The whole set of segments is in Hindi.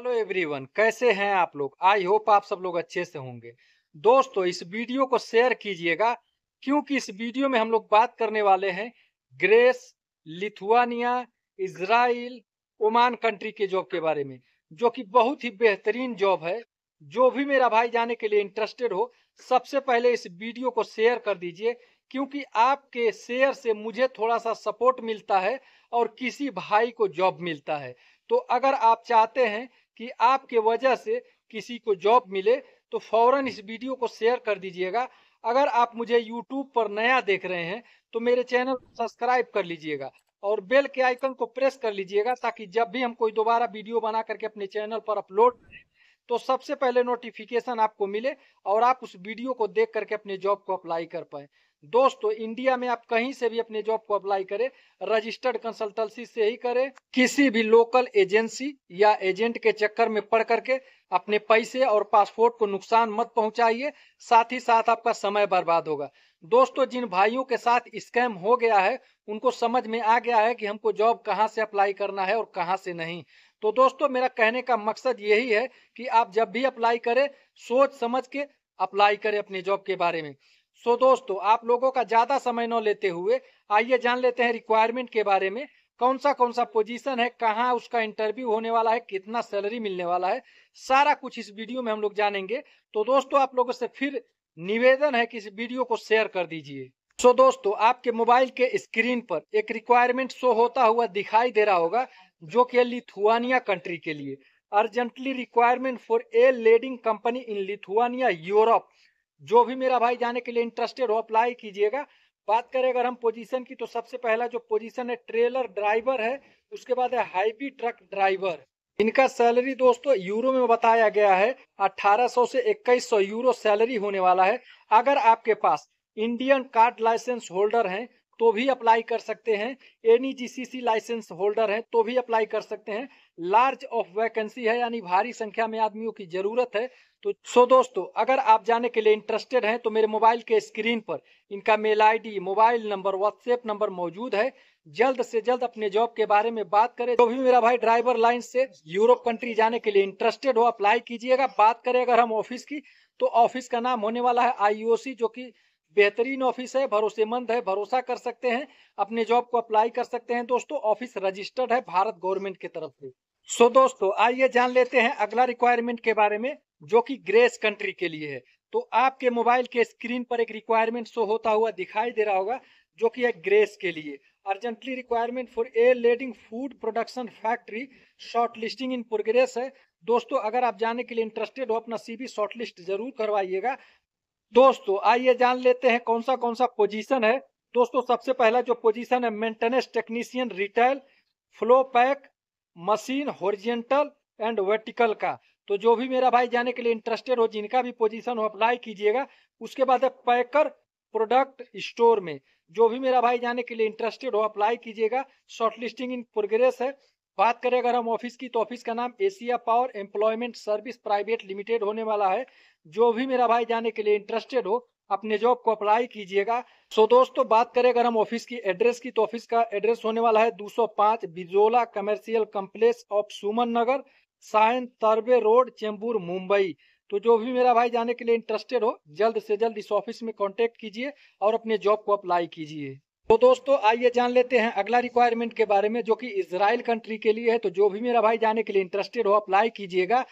हेलो एवरीवन कैसे हैं आप लोग आई होप आप सब लोग अच्छे से होंगे दोस्तों इस वीडियो को शेयर कीजिएगा क्योंकि इस वीडियो में हम लोग बात करने वाले हैं Greece Lithuania Israel Oman country के जॉब के बारे में जो कि बहुत ही बेहतरीन जॉब है जो भी मेरा भाई जाने के लिए इंटरेस्टेड हो सबसे पहले इस वीडियो को शेयर कर दीजिए क्योंकि आपके शेयर से मुझे थोड़ा सा सपोर्ट मिलता है और किसी भाई को जॉब मिलता है तो अगर आप चाहते हैं कि आपके वजह से किसी को जॉब मिले तो फौरन इस वीडियो को शेयर कर दीजिएगा अगर आप मुझे यूट्यूब पर नया देख रहे हैं तो मेरे चैनल सब्सक्राइब कर लीजिएगा और बेल के आइकन को प्रेस कर लीजिएगा ताकि जब भी हम कोई दोबारा वीडियो बना करके अपने चैनल पर अपलोड करें तो सबसे पहले नोटिफिकेशन आपको मिले और आप उस वीडियो को देख करके अपने जॉब को अप्लाई कर पाए दोस्तों इंडिया में आप कहीं से भी अपने जॉब को अप्लाई करें रजिस्टर्ड कंसल्टेंसी से ही करें किसी भी लोकल एजेंसी या एजेंट के चक्कर में पड़ करके अपने पैसे और पासपोर्ट को नुकसान मत पहुंचाइए साथ ही साथ आपका समय बर्बाद होगा दोस्तों जिन भाइयों के साथ स्कैम हो गया है उनको समझ में आ गया है कि हमको जॉब कहाँ से अप्लाई करना है और कहाँ से नहीं तो दोस्तों मेरा कहने का मकसद यही है कि आप जब भी अप्लाई करें सोच समझ के अप्लाई करें अपने जॉब के बारे में सो दोस्तों आप लोगों का ज़्यादा समय न लेते हुए आइए जान लेते हैं रिक्वायरमेंट के बारे में कौन सा कौन सा पोजीशन है कहाँ उसका इंटरव्यू होने वाला है कितना सैलरी मिलने वाला है सारा कुछ इस वीडियो में हम लोग जानेंगे तो दोस्तों आप लोगों से फिर निवेदन है कि इस वीडियो को शेयर कर दीजिए सो so, दोस्तों आपके मोबाइल के स्क्रीन पर एक रिक्वायरमेंट शो होता हुआ दिखाई दे रहा होगा जो कि लिथुआनिया कंट्री के लिए urgently requirement for a leading company in Lithuania Europe जो भी मेरा भाई जाने के लिए इंटरेस्टेड हो अप्लाई कीजिएगा बात करें अगर हम पोजीशन की तो सबसे पहला जो पोजीशन है ट्रेलर ड्राइवर है उसके बाद है हाईवी ट्रक ड्राइवर इनका सैलरी दोस्तों यूरो में बताया गया है 1800 से 2100 यूरो सैलरी होने वाला है अगर आपके पास इंडियन कार्ड लाइसेंस होल्डर हैं तो भी अप्लाई कर सकते हैं एनी जीसीसी लाइसेंस होल्डर हैं तो भी अप्लाई कर सकते हैं लार्ज ऑफ वैकेंसी है यानी भारी संख्या में आदमियों की जरूरत है तो सो दोस्तों अगर आप जाने के लिए इंटरेस्टेड हैं तो मेरे मोबाइल के स्क्रीन पर इनका mail ID mobile number WhatsApp number मौजूद है जल्द से जल्द अपने जॉब के बारे में बात करें जो भी मेरा भाई ड्राइवर लाइन से यूरोप कंट्री जाने के लिए इंटरेस्टेड हो अप्लाई कीजिएगा बात करें अगर हम ऑफिस की तो ऑफिस का नाम होने वाला है आईओसी जो कि बेहतरीन ऑफिस है भरोसेमंद है भरोसा कर सकते हैं अपने जॉब को अप्लाई कर सकते हैं दोस्तों ऑफिस रजिस्टर्ड है भारत गवर्नमेंट की तरफ से सो दोस्तों आइए जान लेते हैं अगला रिक्वायरमेंट के बारे में जो कि ग्रेस कंट्री के लिए है तो आपके मोबाइल के स्क्रीन पर एक रिक्वायरमेंट शो होता हुआ दिखाई दे रहा होगा जो कि है ग्रेस के लिए urgently requirement for a leading food production factory short listing in progress है दोस्तों अगर आप जाने के लिए इंटरेस्टेड हो अपना सीबी शॉर्टलिस्ट जरूर करवाइएगा दोस्तों आइए जान लेते हैं कौन सा कौन सा पोजीशन है दोस्तों सबसे पहला जो पोजीशन है maintenance technician retail flow pack machine horizontal and vertical का तो जो भी मेरा भाई जाने के लिए इंटरेस्टेड हो जिनका भी पोजीशन हो अप्लाई कीजिएगा उसके बाद है पैकर प्रोडक्ट स्टोर में जो भी मेरा भाई जाने के लिए इंटरेस्टेड हो अप्लाई कीजिएगा शॉर्ट इन प्रोग्रेस है बात करें अगर हम ऑफिस की तो ऑफिस का नाम Asia power employment service private limited होने वाला है जो भी मेरा भाई जाने के लिए इंटरेस्टेड हो अपने जॉब को अप्लाई कीजिएगा सो दोस्तों बात करें अगर हम ऑफिस की एड्रेस की तो ऑफिस का एड्रेस होने वाला है 205 Bijola commercial complex of Suman Nagar Sion Trombay road Chembur Mumbai तो जो भी मेरा भाई जाने के लिए इंटरेस्टेड हो जल्द से जल्द इस ऑफिस में कॉन्टेक्ट कीजिए और अपने जॉब को अप्लाई कीजिए तो दोस्तों आइए जान लेते हैं अगला रिक्वायरमेंट के बारे में जो कि इसराइल कंट्री के लिए है तो जो भी मेरा भाई जाने के लिए इंटरेस्टेड हो अप्लाई कीजिएगा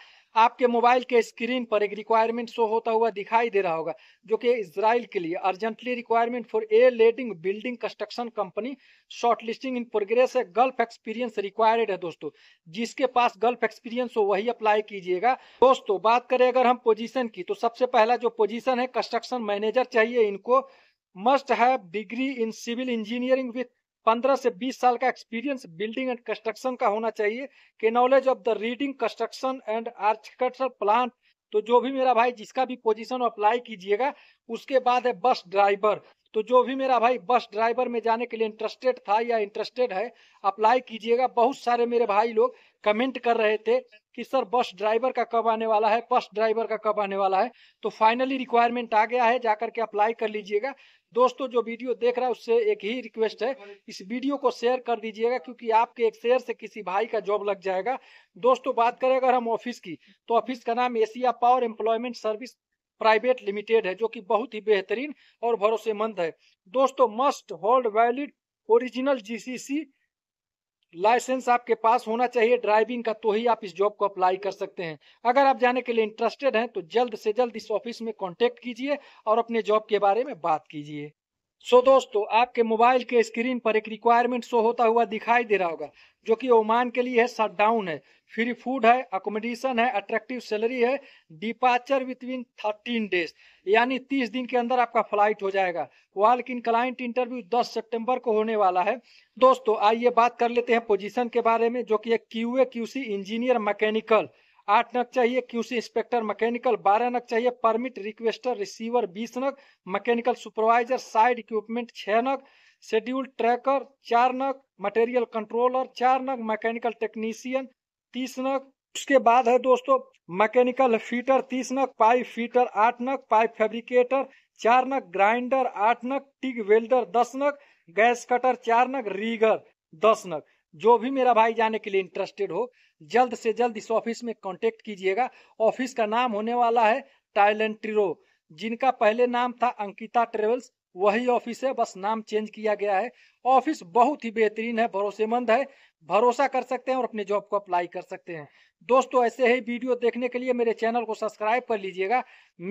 आपके मोबाइल के स्क्रीन पर एक रिक्वायरमेंट शो होता हुआ दिखाई दे रहा होगा जो कि इसराइल के लिए urgently requirement for a leading building construction company short listing in progress है गल्फ एक्सपीरियंस रिक्वायर्ड है दोस्तों जिसके पास गल्फ एक्सपीरियंस हो वही अप्लाई कीजिएगा दोस्तों बात करें अगर हम पोजीशन की तो सबसे पहला जो पोजीशन है कंस्ट्रक्शन मैनेजर चाहिए इनको must have degree in civil engineering with 15 से 20 साल का एक्सपीरियंस बिल्डिंग एंड कंस्ट्रक्शन का होना चाहिए के knowledge of the reading construction and architecture plan तो जो भी मेरा भाई जिसका भी पोजीशन अप्लाई कीजिएगा उसके बाद है बस ड्राइवर तो जो भी मेरा भाई बस ड्राइवर में जाने के लिए इंटरेस्टेड था या इंटरेस्टेड है अप्लाई कीजिएगा बहुत सारे मेरे भाई लोग कमेंट कर रहे थे कि सर बस ड्राइवर का कब आने वाला है बस ड्राइवर का कब आने वाला है तो फाइनली रिक्वायरमेंट आ गया है जाकर के अप्लाई कर लीजिएगा दोस्तों जो वीडियो देख रहा है उससे एक ही रिक्वेस्ट है इस वीडियो को शेयर कर दीजिएगा क्योंकि आपके एक शेयर से किसी भाई का जॉब लग जाएगा दोस्तों बात करें अगर हम ऑफिस की तो ऑफिस का नाम Asia power employment service private limited है जो कि बहुत ही बेहतरीन और भरोसेमंद है दोस्तों must hold valid original GCC license आपके पास होना चाहिए ड्राइविंग का तो ही आप इस जॉब को अप्लाई कर सकते हैं अगर आप जाने के लिए इंटरेस्टेड हैं तो जल्द से जल्द इस ऑफिस में कॉन्टेक्ट कीजिए और अपने जॉब के बारे में बात कीजिए सो so, दोस्तों आपके मोबाइल के स्क्रीन पर एक रिक्वायरमेंट शो होता हुआ दिखाई दे रहा होगा जो कि ओमान के लिए है शट डाउन है फ्री फूड है अकोमोडेशन है अट्रैक्टिव सैलरी है departure within thirteen days यानी तीस दिन के अंदर आपका फ्लाइट हो जाएगा वालकिन क्लाइंट इंटरव्यू दस सेप्टेम्बर को होने वाला है दोस्तों आइए बात कर लेते हैं पोजिशन के बारे में जो कि एक क्यू ए इंजीनियर मैकेनिकल आठ नग चाहिए क्यूसी इंस्पेक्टर मैकेनिकल बारह नग चाहिए परमिट रिक्वेस्टर रिसीवर बीस नग मैकेनिकल सुपरवाइजर साइड इक्विपमेंट छः नग शेड्यूल ट्रैकर चार नग मटेरियल कंट्रोलर चार नग मैकेनिकल टेक्नीशियन तीस नग उसके बाद है दोस्तों मैकेनिकल फीटर तीस नग पाइप फीटर आठ नग पाइप फेब्रिकेटर चार नग ग्राइंडर आठ नग टिग वेल्डर दस नग गैस कटर चार नग रीगर दस नग जो भी मेरा भाई जाने के लिए इंटरेस्टेड हो जल्द से जल्द इस ऑफिस में कांटेक्ट कीजिएगा ऑफिस का नाम होने वाला है टाइलेंट ट्रिरो जिनका पहले नाम था अंकिता ट्रेवल्स वही ऑफिस है बस नाम चेंज किया गया है ऑफिस बहुत ही बेहतरीन है भरोसेमंद है भरोसा कर सकते हैं और अपने जॉब को अप्लाई कर सकते हैं दोस्तों ऐसे ही वीडियो देखने के लिए मेरे चैनल को सब्सक्राइब कर लीजिएगा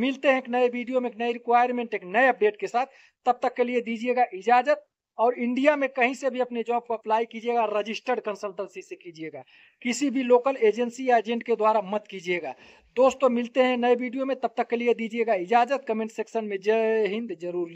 मिलते हैं एक नए वीडियो में एक नई रिक्वायरमेंट एक नए अपडेट के साथ तब तक के लिए दीजिएगा इजाजत और इंडिया में कहीं से भी अपने जॉब को अप्लाई कीजिएगा रजिस्टर्ड कंसल्टेंसी से कीजिएगा किसी भी लोकल एजेंसी या एजेंट के द्वारा मत कीजिएगा दोस्तों मिलते हैं नए वीडियो में तब तक के लिए दीजिएगा इजाजत कमेंट सेक्शन में जय हिंद जरूर